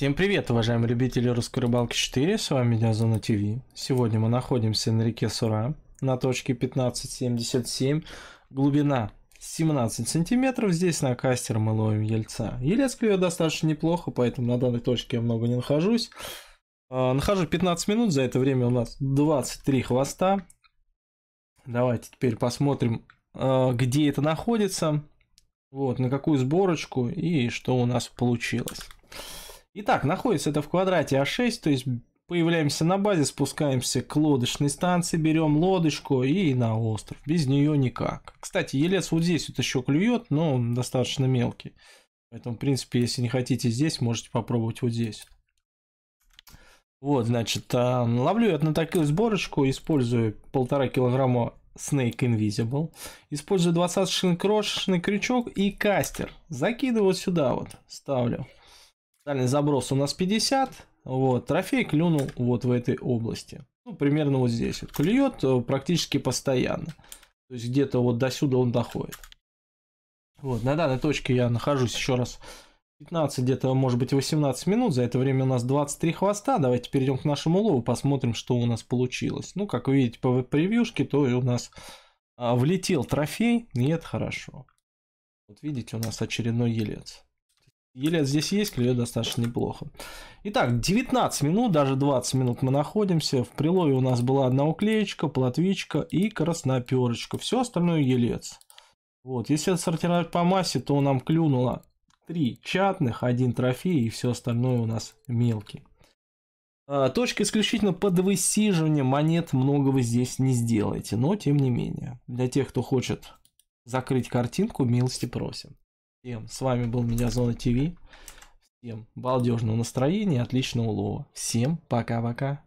Всем привет, уважаемые любители русской рыбалки 4, с вами я, Зона ТВ. Сегодня мы находимся на реке Сура, на точке 1577, глубина 17 сантиметров, здесь на кастер мы ловим ельца. Елец клюет достаточно неплохо, поэтому на данной точке я много не нахожусь. А, нахожу 15 минут, за это время у нас 23 хвоста. Давайте теперь посмотрим, а, где это находится, вот, на какую сборочку и что у нас получилось. Итак, находится это в квадрате А6, то есть появляемся на базе, спускаемся к лодочной станции, берем лодочку и на остров. Без нее никак. Кстати, елец вот здесь вот еще клюет, но он достаточно мелкий. Поэтому, в принципе, если не хотите здесь, можете попробовать вот здесь. Вот, значит, а, ловлю я на такую сборочку, использую полтора килограмма Snake Invisible. Использую 20 крошечный крючок и кастер. Закидываю вот сюда вот, ставлю. Дальний заброс у нас 50. Вот, трофей клюнул вот в этой области. Ну, примерно вот здесь. Вот клюет э, практически постоянно. То есть где-то вот до сюда он доходит. Вот, на данной точке я нахожусь еще раз 15, где-то может быть 18 минут. За это время у нас 23 хвоста. Давайте перейдем к нашему лову, посмотрим, что у нас получилось. Ну, как вы видите по превьюшке, то и у нас а, влетел трофей, и это хорошо. Вот видите, у нас очередной елец. Елец здесь есть, клюет достаточно неплохо. Итак, 19 минут, даже 20 минут мы находимся. В прилове у нас была одна уклеечка, платвичка и красноперочка. Все остальное елец. Вот, если отсортировать по массе, то нам клюнуло 3 чатных, один трофей и все остальное у нас мелкий. А, точка исключительно под высиживание монет много вы здесь не сделаете, но тем не менее. Для тех, кто хочет закрыть картинку, милости просим. Всем. С вами был меня Зона ТВ. Всем балдежного настроения, отличного улова. Всем пока-пока.